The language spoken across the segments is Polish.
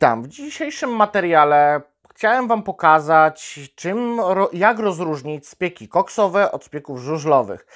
Witam. W dzisiejszym materiale chciałem Wam pokazać, czym, jak rozróżnić spieki koksowe od spieków żużlowych.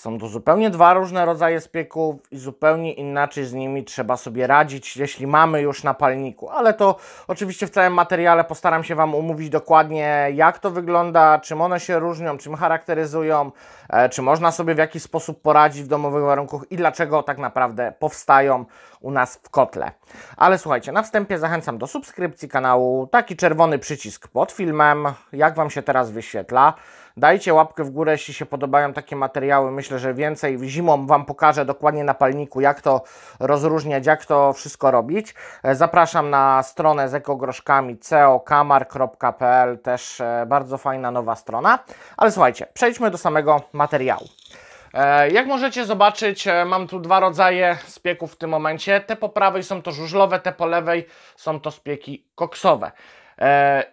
Są to zupełnie dwa różne rodzaje spieków i zupełnie inaczej z nimi trzeba sobie radzić, jeśli mamy już na palniku. Ale to oczywiście w całym materiale postaram się Wam umówić dokładnie, jak to wygląda, czym one się różnią, czym charakteryzują, e, czy można sobie w jakiś sposób poradzić w domowych warunkach i dlaczego tak naprawdę powstają u nas w kotle. Ale słuchajcie, na wstępie zachęcam do subskrypcji kanału. Taki czerwony przycisk pod filmem, jak Wam się teraz wyświetla. Dajcie łapkę w górę, jeśli się podobają takie materiały. Myślę, że więcej zimą Wam pokażę dokładnie na palniku, jak to rozróżniać, jak to wszystko robić. E, zapraszam na stronę z ekogroszkami cokamar.pl, też e, bardzo fajna nowa strona. Ale słuchajcie, przejdźmy do samego materiału. E, jak możecie zobaczyć, mam tu dwa rodzaje spieków w tym momencie. Te po prawej są to żużlowe, te po lewej są to spieki koksowe.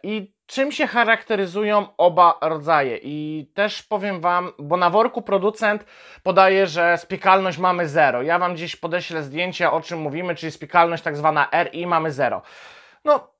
I czym się charakteryzują oba rodzaje. I też powiem Wam, bo na worku producent podaje, że spiekalność mamy zero. Ja Wam gdzieś podeślę zdjęcia, o czym mówimy, czyli spiekalność tak zwana RI mamy zero. No,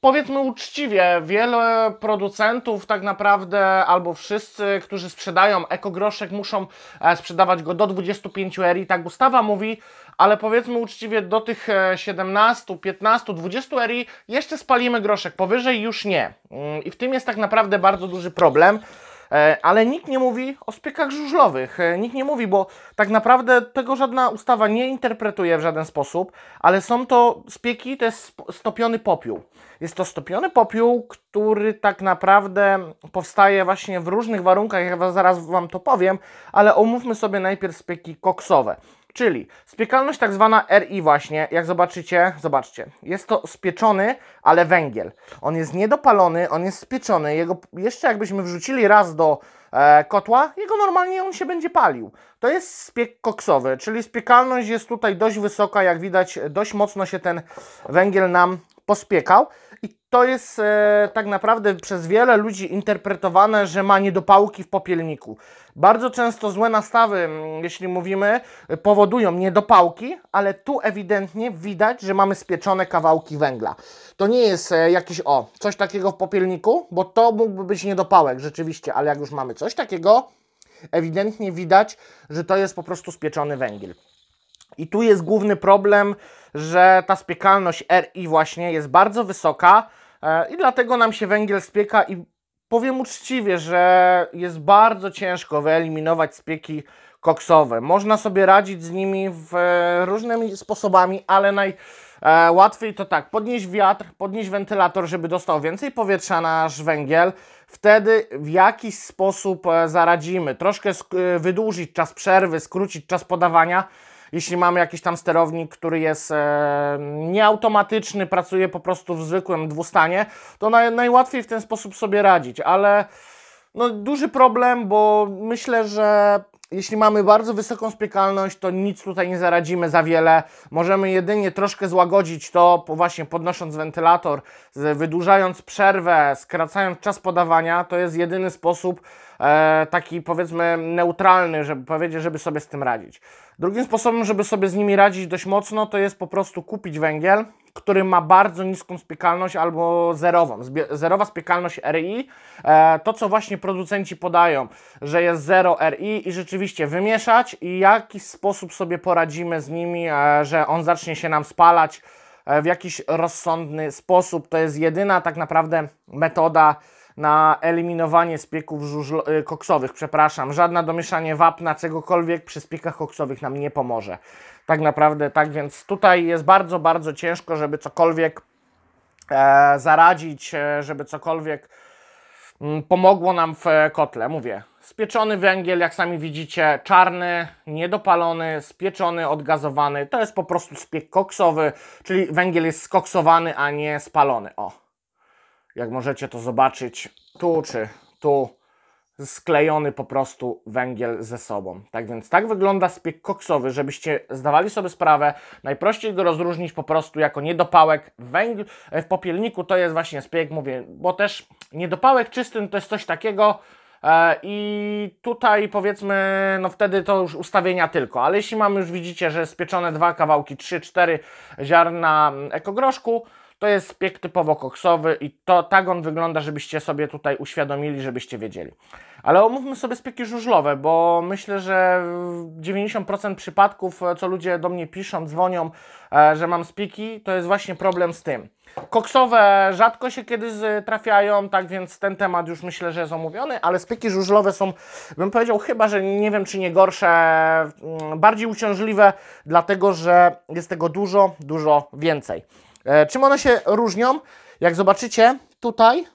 powiedzmy uczciwie, wiele producentów tak naprawdę, albo wszyscy, którzy sprzedają ekogroszek, muszą e, sprzedawać go do 25 eri, tak ustawa mówi, ale powiedzmy uczciwie, do tych 17, 15, 20 eri jeszcze spalimy groszek, powyżej już nie. Mm, I w tym jest tak naprawdę bardzo duży problem. E, ale nikt nie mówi o spiekach żużlowych. E, nikt nie mówi, bo tak naprawdę tego żadna ustawa nie interpretuje w żaden sposób, ale są to spieki, to jest stopiony popiół. Jest to stopiony popiół, który tak naprawdę powstaje właśnie w różnych warunkach, ja zaraz Wam to powiem, ale omówmy sobie najpierw spieki koksowe. Czyli spiekalność tak zwana RI właśnie, jak zobaczycie, zobaczcie, jest to spieczony, ale węgiel. On jest niedopalony, on jest spieczony, jego, jeszcze jakbyśmy wrzucili raz do e, kotła, jego normalnie on się będzie palił. To jest spiek koksowy, czyli spiekalność jest tutaj dość wysoka, jak widać dość mocno się ten węgiel nam pospiekał to jest e, tak naprawdę przez wiele ludzi interpretowane, że ma niedopałki w popielniku. Bardzo często złe nastawy, mm, jeśli mówimy, powodują niedopałki, ale tu ewidentnie widać, że mamy spieczone kawałki węgla. To nie jest e, jakiś, o, coś takiego w popielniku, bo to mógłby być niedopałek rzeczywiście, ale jak już mamy coś takiego, ewidentnie widać, że to jest po prostu spieczony węgiel. I tu jest główny problem, że ta spiekalność RI właśnie jest bardzo wysoka, E, I dlatego nam się węgiel spieka i powiem uczciwie, że jest bardzo ciężko wyeliminować spieki koksowe. Można sobie radzić z nimi w e, różnymi sposobami, ale najłatwiej e, to tak, podnieść wiatr, podnieść wentylator, żeby dostał więcej powietrza nasz węgiel. Wtedy w jakiś sposób zaradzimy. Troszkę wydłużyć czas przerwy, skrócić czas podawania jeśli mamy jakiś tam sterownik, który jest e, nieautomatyczny, pracuje po prostu w zwykłym dwustanie, to naj, najłatwiej w ten sposób sobie radzić, ale no, duży problem, bo myślę, że jeśli mamy bardzo wysoką spiekalność, to nic tutaj nie zaradzimy za wiele. Możemy jedynie troszkę złagodzić to, właśnie podnosząc wentylator, wydłużając przerwę, skracając czas podawania. To jest jedyny sposób, e, taki powiedzmy neutralny, żeby powiedzieć, żeby sobie z tym radzić. Drugim sposobem, żeby sobie z nimi radzić dość mocno, to jest po prostu kupić węgiel, który ma bardzo niską spiekalność albo zerową. Zerowa spiekalność RI, e, to co właśnie producenci podają, że jest 0 RI i rzeczywiście wymieszać i w jakiś sposób sobie poradzimy z nimi, e, że on zacznie się nam spalać e, w jakiś rozsądny sposób. To jest jedyna tak naprawdę metoda, na eliminowanie spieków żużlo- y, koksowych, przepraszam. żadne domieszanie wapna, czegokolwiek przy spiekach koksowych nam nie pomoże. Tak naprawdę, tak więc tutaj jest bardzo, bardzo ciężko, żeby cokolwiek e, zaradzić, e, żeby cokolwiek m, mm, pomogło nam w e, kotle. Mówię, spieczony węgiel, jak sami widzicie, czarny, niedopalony, spieczony, odgazowany. To jest po prostu spiek koksowy, czyli węgiel jest skoksowany, a nie spalony. O jak możecie to zobaczyć, tu czy tu sklejony po prostu węgiel ze sobą. Tak więc tak wygląda spiek koksowy, żebyście zdawali sobie sprawę, najprościej go rozróżnić po prostu jako niedopałek węgl w popielniku, to jest właśnie spiek, mówię, bo też niedopałek czysty, to jest coś takiego, e, i tutaj powiedzmy, no wtedy to już ustawienia tylko, ale jeśli mamy już widzicie, że spieczone dwa kawałki, trzy, cztery ziarna mm, ekogroszku, to jest spiek typowo koksowy i to tak on wygląda, żebyście sobie tutaj uświadomili, żebyście wiedzieli. Ale omówmy sobie spieki żużlowe, bo myślę, że 90% przypadków, e, co ludzie do mnie piszą, dzwonią, e, że mam spiki, to jest właśnie problem z tym. Koksowe rzadko się kiedy e, trafiają, tak więc ten temat już myślę, że jest omówiony, ale spieki żużlowe są, bym powiedział, chyba, że nie wiem czy nie gorsze, mm, bardziej uciążliwe, dlatego że jest tego dużo, dużo więcej. E, czym one się różnią? Jak zobaczycie, tutaj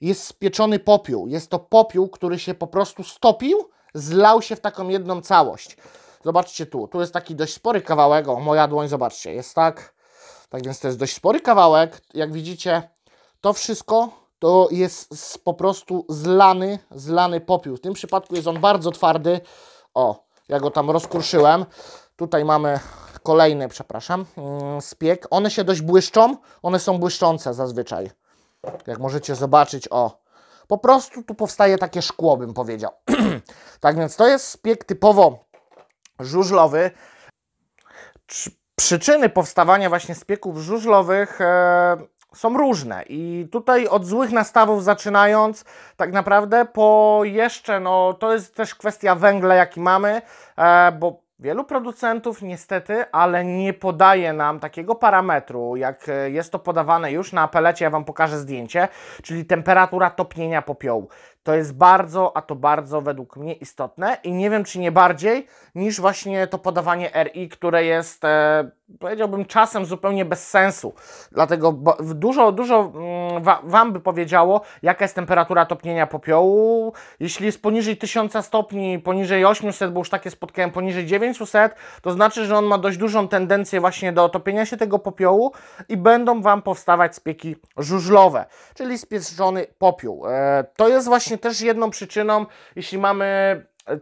jest spieczony popiół. Jest to popiół, który się po prostu stopił, zlał się w taką jedną całość. Zobaczcie tu, tu jest taki dość spory kawałek, o moja dłoń, zobaczcie, jest tak. Tak więc to jest dość spory kawałek. Jak widzicie, to wszystko to jest po prostu zlany, zlany popiół. W tym przypadku jest on bardzo twardy. O, ja go tam rozkruszyłem. Tutaj mamy kolejny, przepraszam, mm, spiek. One się dość błyszczą, one są błyszczące zazwyczaj. Jak możecie zobaczyć, o. Po prostu tu powstaje takie szkło, bym powiedział. tak więc to jest spiek typowo żużlowy. Przyczyny powstawania właśnie spieków żużlowych e, są różne i tutaj od złych nastawów zaczynając, tak naprawdę po jeszcze, no to jest też kwestia węgla jaki mamy, e, bo Wielu producentów niestety, ale nie podaje nam takiego parametru, jak e, jest to podawane już na apelecie, ja Wam pokażę zdjęcie, czyli temperatura topnienia popiołu. To jest bardzo, a to bardzo według mnie istotne i nie wiem, czy nie bardziej niż właśnie to podawanie RI, które jest e, powiedziałbym czasem zupełnie bez sensu. Dlatego dużo, dużo mm, Wam by powiedziało, jaka jest temperatura topnienia popiołu. Jeśli jest poniżej 1000 stopni, poniżej 800, bo już takie spotkałem, poniżej 900, to znaczy, że on ma dość dużą tendencję właśnie do topienia się tego popiołu i będą Wam powstawać spieki żużlowe, czyli spieczony popiół. E, to jest właśnie też jedną przyczyną, jeśli mamy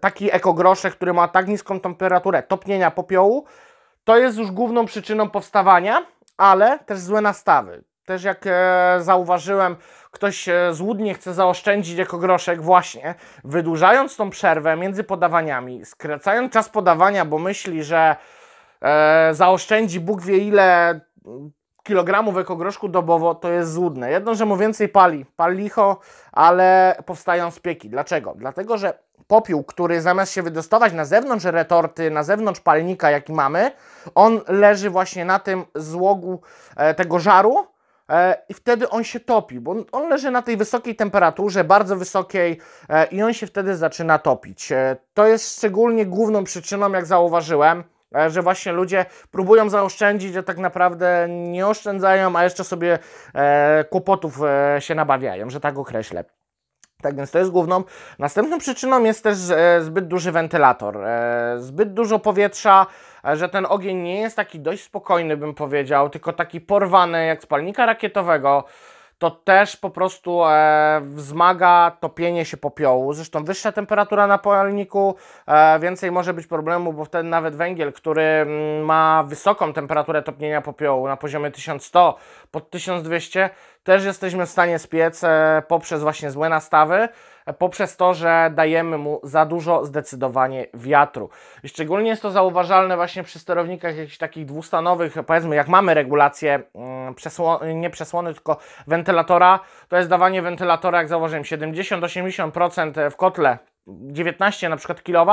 taki ekogroszek, który ma tak niską temperaturę topnienia popiołu, to jest już główną przyczyną powstawania, ale też złe nastawy. Też jak e, zauważyłem, ktoś e, złudnie chce zaoszczędzić jako groszek, właśnie wydłużając tą przerwę między podawaniami, skracając czas podawania, bo myśli, że e, zaoszczędzi Bóg wie ile kilogramów ekogroszku dobowo, to jest złudne. Jedno, że mu więcej pali, pali licho, ale powstają spieki. Dlaczego? Dlatego, że popiół, który zamiast się wydostawać na zewnątrz retorty, na zewnątrz palnika, jaki mamy, on leży właśnie na tym złogu e, tego żaru, e, i wtedy on się topi, bo on leży na tej wysokiej temperaturze, bardzo wysokiej e, i on się wtedy zaczyna topić. To jest szczególnie główną przyczyną, jak zauważyłem, że właśnie ludzie próbują zaoszczędzić, a tak naprawdę nie oszczędzają, a jeszcze sobie kłopotów się nabawiają, że tak określę. Tak więc to jest główną. Następną przyczyną jest też e, zbyt duży wentylator. E, zbyt dużo powietrza, e, że ten ogień nie jest taki dość spokojny, bym powiedział, tylko taki porwany jak spalnika rakietowego. To też po prostu e, wzmaga topienie się popiołu. Zresztą wyższa temperatura na palniku, e, więcej może być problemu, bo wtedy nawet węgiel, który mm, ma wysoką temperaturę topnienia popiołu na poziomie 1100 pod 1200, też jesteśmy w stanie spiec e, poprzez właśnie złe nastawy, e, poprzez to, że dajemy mu za dużo zdecydowanie wiatru. I szczególnie jest to zauważalne właśnie przy sterownikach jakichś takich dwustanowych, powiedzmy jak mamy regulację mm, nie przesłony, tylko wentylatora, to jest dawanie wentylatora, jak zauważyłem, 70-80% w kotle 19 na przykład kW,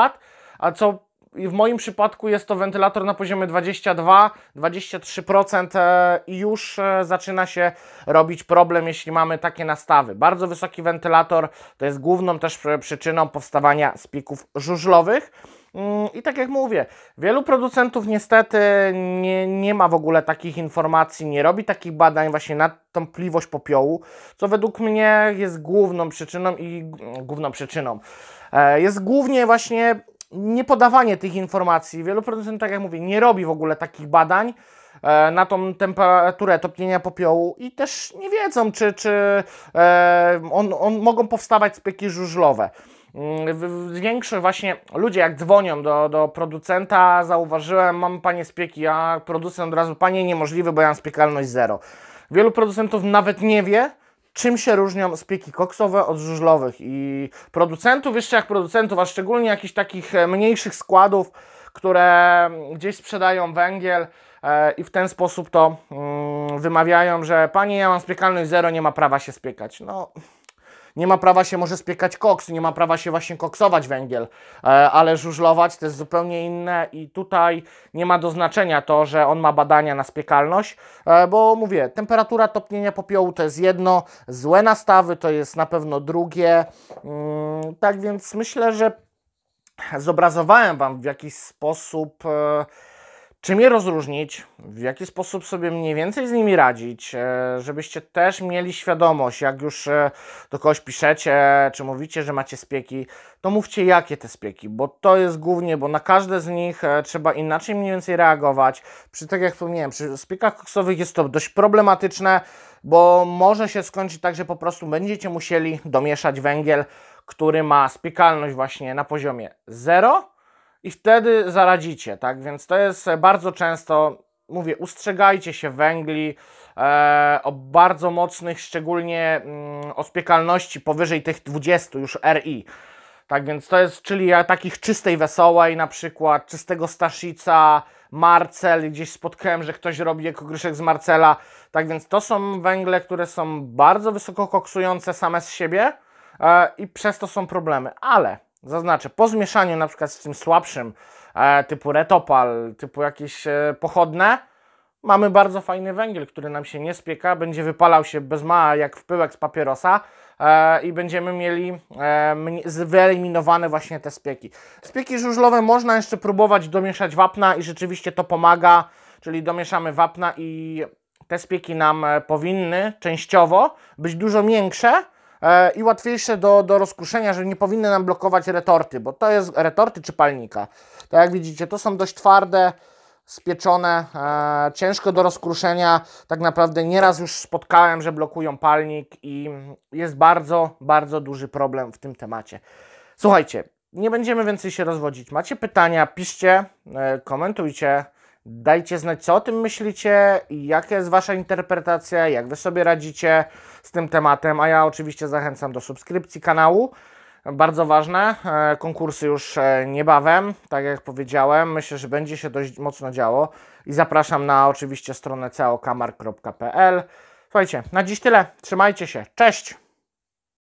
a co w moim przypadku jest to wentylator na poziomie 22-23% e, i już e, zaczyna się robić problem, jeśli mamy takie nastawy. Bardzo wysoki wentylator to jest główną też przyczyną powstawania spików żużlowych. Mm, I tak jak mówię, wielu producentów niestety nie, nie ma w ogóle takich informacji, nie robi takich badań właśnie na tą popiołu, co według mnie jest główną przyczyną i mm, główną przyczyną. E, jest głównie właśnie niepodawanie tych informacji. Wielu producentów, tak jak mówię, nie robi w ogóle takich badań e, na tą temperaturę topnienia popiołu i też nie wiedzą, czy, czy e, on, on, mogą powstawać spieki żużlowe. Mm, Większe właśnie ludzie jak dzwonią do, do producenta, zauważyłem, mam panie spieki, a producent od razu, panie niemożliwy, bo ja mam spiekalność zero. Wielu producentów nawet nie wie, czym się różnią spieki koksowe od żużlowych i producentów, jeszcze jak producentów, a szczególnie jakichś takich e, mniejszych składów, które gdzieś sprzedają węgiel e, i w ten sposób to mm, wymawiają, że pani ja mam spiekalność zero, nie ma prawa się spiekać. No, nie ma prawa się może spiekać koks, nie ma prawa się właśnie koksować węgiel, e, ale żużlować to jest zupełnie inne i tutaj nie ma do znaczenia to, że on ma badania na spiekalność, e, bo mówię, temperatura topnienia popiołu to jest jedno, złe nastawy to jest na pewno drugie, mm, tak więc myślę, że zobrazowałem Wam w jakiś sposób... E, Czym je rozróżnić? W jaki sposób sobie mniej więcej z nimi radzić? E, żebyście też mieli świadomość, jak już e, do kogoś piszecie, czy mówicie, że macie spieki, to mówcie jakie te spieki, bo to jest głównie, bo na każde z nich e, trzeba inaczej mniej więcej reagować. Przy tak jak wspomniałem, przy spiekach koksowych jest to dość problematyczne, bo może się skończyć tak, że po prostu będziecie musieli domieszać węgiel, który ma spiekalność właśnie na poziomie 0 i wtedy zaradzicie, tak? Więc to jest e, bardzo często, mówię, ustrzegajcie się węgli, e, o bardzo mocnych, szczególnie mm, o spiekalności powyżej tych 20 już RI. Tak więc to jest, czyli ja e, takich czystej wesołej na przykład, czystego Staszica, Marcel, gdzieś spotkałem, że ktoś robi ekogryszek z Marcela. Tak więc to są węgle, które są bardzo wysoko koksujące same z siebie e, i przez to są problemy. Ale Zaznaczę, po zmieszaniu na przykład z tym słabszym, e, typu retopal, typu jakieś e, pochodne, mamy bardzo fajny węgiel, który nam się nie spieka, będzie wypalał się bez mała jak w pyłek z papierosa e, i będziemy mieli e, wyeliminowane właśnie te spieki. Spieki żużlowe można jeszcze próbować domieszać wapna i rzeczywiście to pomaga, czyli domieszamy wapna i te spieki nam e, powinny częściowo być dużo miększe, E, i łatwiejsze do, do rozkruszenia, że nie powinny nam blokować retorty, bo to jest retorty czy palnika. Tak jak widzicie, to są dość twarde, spieczone, e, ciężko do rozkruszenia. Tak naprawdę nieraz już spotkałem, że blokują palnik i jest bardzo, bardzo duży problem w tym temacie. Słuchajcie, nie będziemy więcej się rozwodzić. Macie pytania, piszcie, e, komentujcie. Dajcie znać, co o tym myślicie, jaka jest Wasza interpretacja, jak Wy sobie radzicie z tym tematem. A ja oczywiście zachęcam do subskrypcji kanału. Bardzo ważne, e, konkursy już e, niebawem, tak jak powiedziałem, myślę, że będzie się dość mocno działo i zapraszam na oczywiście stronę cokamar.pl. Słuchajcie, na dziś tyle, trzymajcie się, cześć!